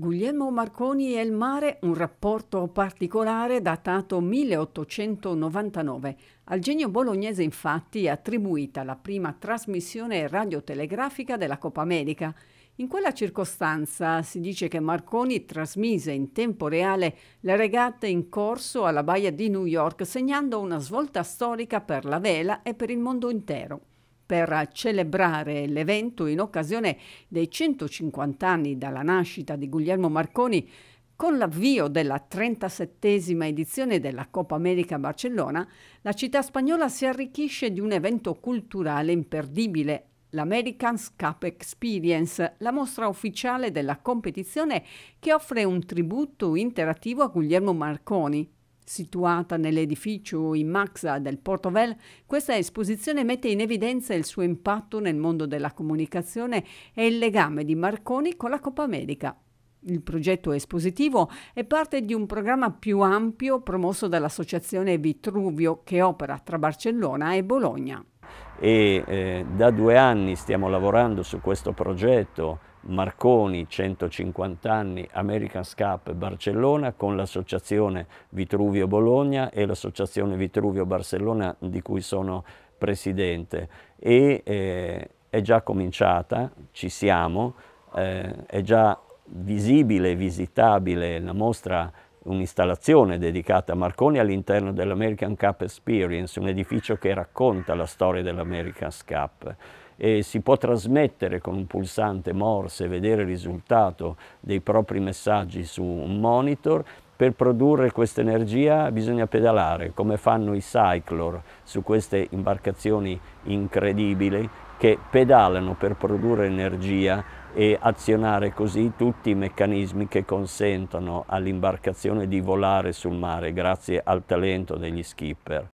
Guglielmo Marconi e il mare, un rapporto particolare datato 1899. Al genio bolognese infatti è attribuita la prima trasmissione radiotelegrafica della Coppa America. In quella circostanza si dice che Marconi trasmise in tempo reale le regate in corso alla baia di New York, segnando una svolta storica per la vela e per il mondo intero per celebrare l'evento in occasione dei 150 anni dalla nascita di Guglielmo Marconi con l'avvio della 37esima edizione della Coppa America Barcellona, la città spagnola si arricchisce di un evento culturale imperdibile, l'Americans Cup Experience, la mostra ufficiale della competizione che offre un tributo interattivo a Guglielmo Marconi, Situata nell'edificio in Maxa del Portovel, questa esposizione mette in evidenza il suo impatto nel mondo della comunicazione e il legame di Marconi con la Coppa America. Il progetto espositivo è parte di un programma più ampio promosso dall'associazione Vitruvio che opera tra Barcellona e Bologna. E eh, da due anni stiamo lavorando su questo progetto Marconi 150 anni American Scap Barcellona con l'associazione Vitruvio Bologna e l'associazione Vitruvio Barcellona di cui sono presidente e eh, è già cominciata, ci siamo, eh, è già visibile, visitabile la mostra un'installazione dedicata a Marconi all'interno dell'American Cup Experience, un edificio che racconta la storia dell'American Cup. E si può trasmettere con un pulsante morse, vedere il risultato dei propri messaggi su un monitor. Per produrre questa energia bisogna pedalare, come fanno i cyclor su queste imbarcazioni incredibili che pedalano per produrre energia e azionare così tutti i meccanismi che consentono all'imbarcazione di volare sul mare grazie al talento degli skipper.